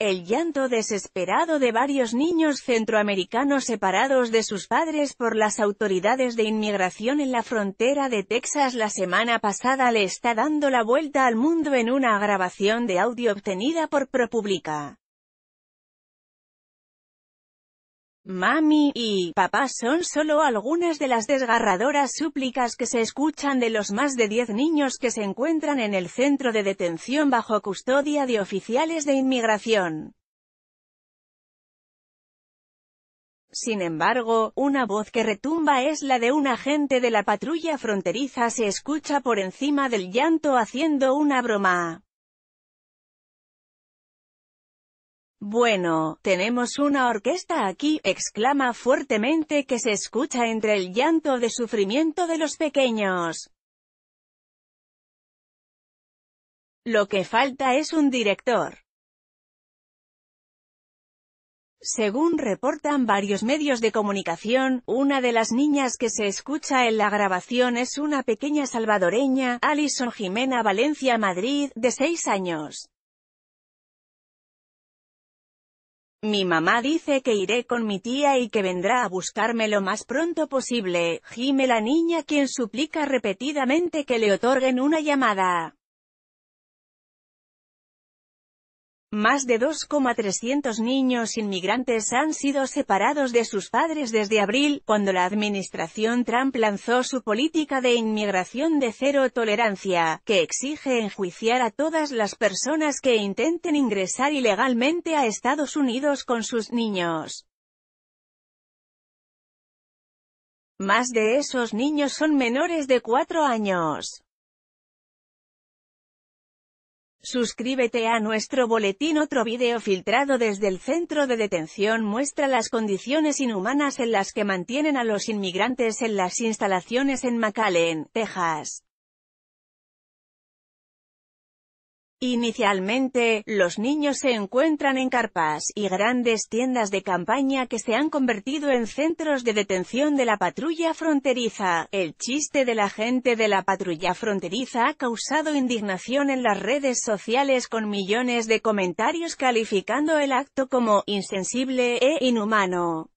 El llanto desesperado de varios niños centroamericanos separados de sus padres por las autoridades de inmigración en la frontera de Texas la semana pasada le está dando la vuelta al mundo en una grabación de audio obtenida por ProPublica. Mami y papá son solo algunas de las desgarradoras súplicas que se escuchan de los más de 10 niños que se encuentran en el centro de detención bajo custodia de oficiales de inmigración. Sin embargo, una voz que retumba es la de un agente de la patrulla fronteriza se escucha por encima del llanto haciendo una broma. Bueno, tenemos una orquesta aquí, exclama fuertemente que se escucha entre el llanto de sufrimiento de los pequeños. Lo que falta es un director. Según reportan varios medios de comunicación, una de las niñas que se escucha en la grabación es una pequeña salvadoreña, Alison Jimena Valencia Madrid, de seis años. Mi mamá dice que iré con mi tía y que vendrá a buscarme lo más pronto posible, gime la niña quien suplica repetidamente que le otorguen una llamada. Más de 2,300 niños inmigrantes han sido separados de sus padres desde abril, cuando la administración Trump lanzó su política de inmigración de cero tolerancia, que exige enjuiciar a todas las personas que intenten ingresar ilegalmente a Estados Unidos con sus niños. Más de esos niños son menores de cuatro años. Suscríbete a nuestro boletín Otro video filtrado desde el centro de detención muestra las condiciones inhumanas en las que mantienen a los inmigrantes en las instalaciones en McAllen, Texas. Inicialmente, los niños se encuentran en carpas y grandes tiendas de campaña que se han convertido en centros de detención de la patrulla fronteriza. El chiste de la gente de la patrulla fronteriza ha causado indignación en las redes sociales con millones de comentarios calificando el acto como insensible e inhumano.